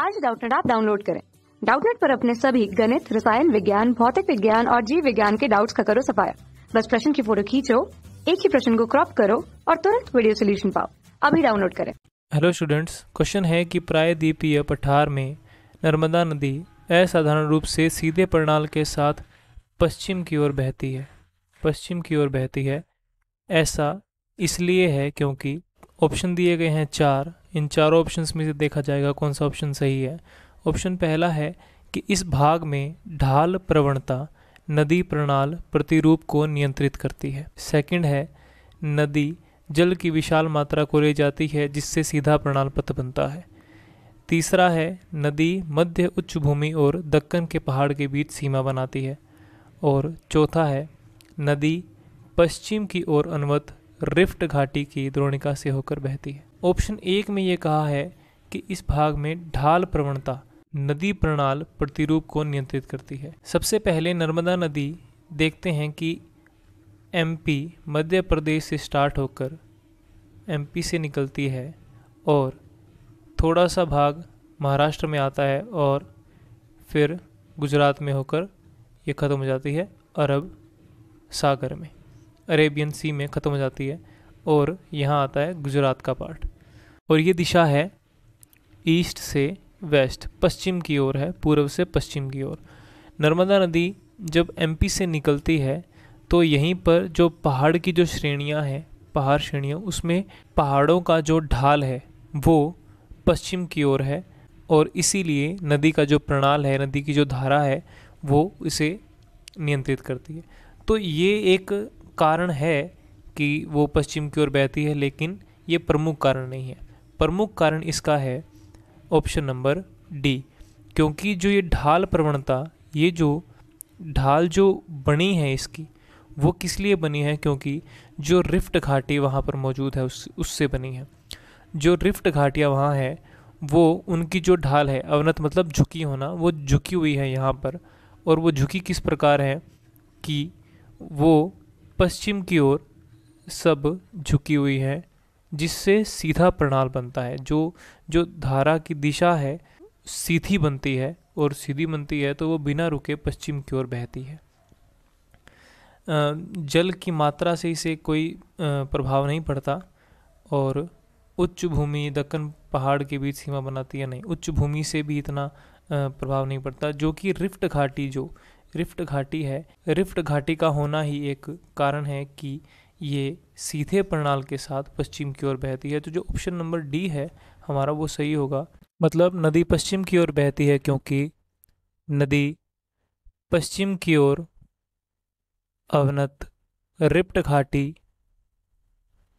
आज डाउटनेट आप डाउनलोड करें डाउटनेट पर अपने सभी गणित रसायन विज्ञान भौतिक विज्ञान और जीव विज्ञान के डाउट्स का करो सफाया बस प्रश्न की फोटो खींचो एक ही प्रश्न को क्रॉप करो और तुरंत वीडियो सोल्यूशन पाओ अभी डाउनलोड करें हेलो स्टूडेंट्स क्वेश्चन है कि प्रायद्वीपीय पठार में नर्मदा नदी असाधारण रूप से सीधे प्रणाल के साथ पश्चिम की ओर बहती है पश्चिम की ओर बहती है ऐसा इसलिए है क्योंकि ऑप्शन दिए गए हैं चार इन चारों ऑप्शन में से देखा जाएगा कौन सा ऑप्शन सही है ऑप्शन पहला है कि इस भाग में ढाल प्रवणता नदी प्रणाल प्रतिरूप को नियंत्रित करती है सेकंड है नदी जल की विशाल मात्रा को ले जाती है जिससे सीधा प्रणाल पथ बनता है तीसरा है नदी मध्य उच्च भूमि और दक्कन के पहाड़ के बीच सीमा बनाती है और चौथा है नदी पश्चिम की ओर अनवत रिफ्ट घाटी की द्रोणिका से होकर बहती है ऑप्शन एक में ये कहा है कि इस भाग में ढाल प्रवणता नदी प्रणाल प्रतिरूप को नियंत्रित करती है सबसे पहले नर्मदा नदी देखते हैं कि एमपी मध्य प्रदेश से स्टार्ट होकर एमपी से निकलती है और थोड़ा सा भाग महाराष्ट्र में आता है और फिर गुजरात में होकर ये ख़त्म हो जाती है अरब सागर में अरेबियन सी में ख़त्म हो जाती है और यहाँ आता है गुजरात का पार्ट और ये दिशा है ईस्ट से वेस्ट पश्चिम की ओर है पूर्व से पश्चिम की ओर नर्मदा नदी जब एमपी से निकलती है तो यहीं पर जो पहाड़ की जो श्रेणियाँ हैं पहाड़ श्रेणियों उसमें पहाड़ों का जो ढाल है वो पश्चिम की ओर है और इसीलिए नदी का जो प्रणाल है नदी की जो धारा है वो इसे नियंत्रित करती है तो ये एक कारण है कि वो पश्चिम की ओर बहती है लेकिन ये प्रमुख कारण नहीं है प्रमुख कारण इसका है ऑप्शन नंबर डी क्योंकि जो ये ढाल प्रवणता ये जो ढाल जो बनी है इसकी वो किस लिए बनी है क्योंकि जो रिफ्ट घाटी वहाँ पर मौजूद है उस उससे बनी है जो रिफ्ट घाटियाँ वहाँ है वो उनकी जो ढाल है अवनत मतलब झुकी होना वो झुकी हुई है यहाँ पर और वो झुकी किस प्रकार है कि वो पश्चिम की ओर सब झुकी हुई है जिससे सीधा प्रणाल बनता है जो जो धारा की दिशा है सीधी बनती है और सीधी बनती है तो वो बिना रुके पश्चिम की ओर बहती है जल की मात्रा से इसे कोई प्रभाव नहीं पड़ता और उच्च भूमि दक्कन पहाड़ के बीच सीमा बनाती है नहीं उच्च भूमि से भी इतना प्रभाव नहीं पड़ता जो कि रिफ्ट घाटी जो रिफ्ट घाटी है रिफ्ट घाटी का होना ही एक कारण है कि ये सीधे प्रणाल के साथ पश्चिम की ओर बहती है तो जो ऑप्शन नंबर डी है हमारा वो सही होगा मतलब नदी पश्चिम की ओर बहती है क्योंकि नदी पश्चिम की ओर अवनत रिप्ट घाटी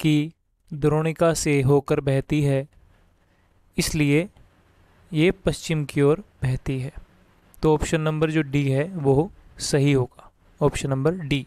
की द्रोणिका से होकर बहती है इसलिए ये पश्चिम की ओर बहती है तो ऑप्शन नंबर जो डी है वो सही होगा ऑप्शन नंबर डी